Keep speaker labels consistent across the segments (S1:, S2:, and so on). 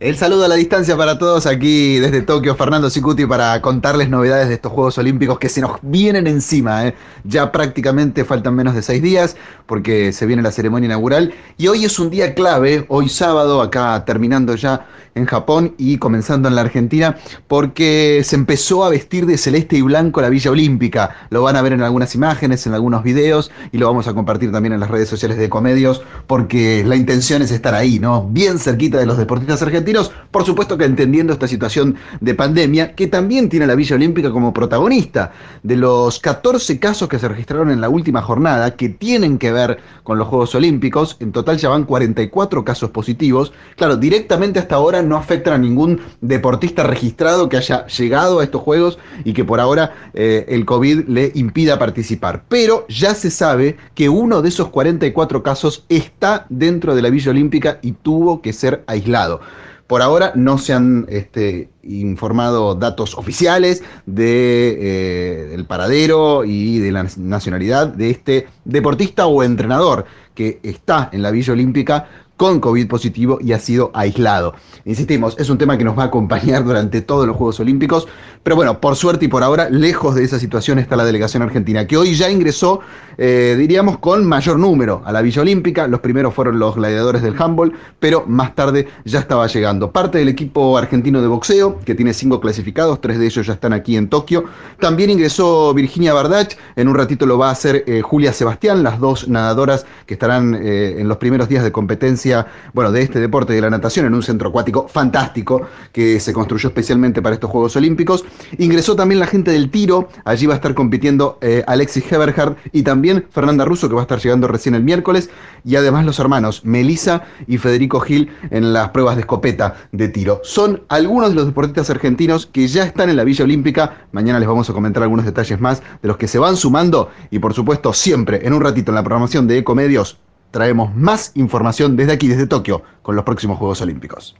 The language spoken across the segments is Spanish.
S1: El saludo a la distancia para todos aquí desde Tokio, Fernando Cicuti, para contarles novedades de estos Juegos Olímpicos que se nos vienen encima. ¿eh? Ya prácticamente faltan menos de seis días porque se viene la ceremonia inaugural y hoy es un día clave, hoy sábado, acá terminando ya en Japón y comenzando en la Argentina, porque se empezó a vestir de celeste y blanco la Villa Olímpica. Lo van a ver en algunas imágenes, en algunos videos y lo vamos a compartir también en las redes sociales de Comedios porque la intención es estar ahí, ¿no? Bien cerquita de los deportistas argentinos por supuesto que entendiendo esta situación de pandemia, que también tiene la Villa Olímpica como protagonista de los 14 casos que se registraron en la última jornada, que tienen que ver con los Juegos Olímpicos, en total ya van 44 casos positivos, claro, directamente hasta ahora no afectan a ningún deportista registrado que haya llegado a estos Juegos y que por ahora eh, el COVID le impida participar, pero ya se sabe que uno de esos 44 casos está dentro de la Villa Olímpica y tuvo que ser aislado. Por ahora no se han este, informado datos oficiales eh, del paradero y de la nacionalidad de este deportista o entrenador que está en la Villa Olímpica con COVID positivo y ha sido aislado. Insistimos, es un tema que nos va a acompañar durante todos los Juegos Olímpicos, pero bueno, por suerte y por ahora, lejos de esa situación está la delegación argentina, que hoy ya ingresó, eh, diríamos, con mayor número a la Villa Olímpica. Los primeros fueron los gladiadores del handball, pero más tarde ya estaba llegando. Parte del equipo argentino de boxeo, que tiene cinco clasificados, tres de ellos ya están aquí en Tokio. También ingresó Virginia Bardach, en un ratito lo va a hacer eh, Julia Sebastián, las dos nadadoras que estarán eh, en los primeros días de competencia bueno, de este deporte de la natación en un centro acuático fantástico que se construyó especialmente para estos Juegos Olímpicos. Ingresó también la gente del tiro, allí va a estar compitiendo eh, Alexis Heberhard y también Fernanda Russo, que va a estar llegando recién el miércoles, y además los hermanos Melissa y Federico Gil en las pruebas de escopeta de tiro. Son algunos de los deportistas argentinos que ya están en la Villa Olímpica. Mañana les vamos a comentar algunos detalles más de los que se van sumando y por supuesto siempre en un ratito en la programación de Ecomedios traemos más información desde aquí, desde Tokio, con los próximos Juegos Olímpicos.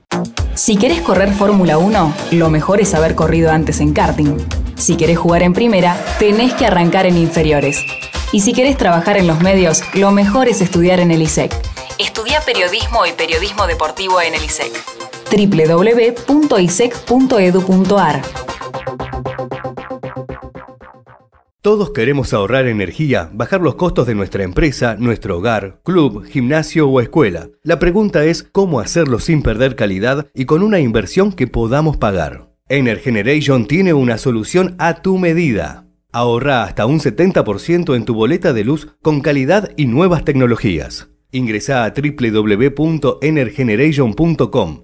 S2: Si querés correr Fórmula 1, lo mejor es haber corrido antes en karting. Si querés jugar en primera, tenés que arrancar en inferiores. Y si querés trabajar en los medios, lo mejor es estudiar en el ISEC. Estudia periodismo y periodismo deportivo en el ISEC. www.isec.edu.ar
S3: Todos queremos ahorrar energía, bajar los costos de nuestra empresa, nuestro hogar, club, gimnasio o escuela. La pregunta es cómo hacerlo sin perder calidad y con una inversión que podamos pagar. Energeneration tiene una solución a tu medida. Ahorra hasta un 70% en tu boleta de luz con calidad y nuevas tecnologías. Ingresa a www.energeneration.com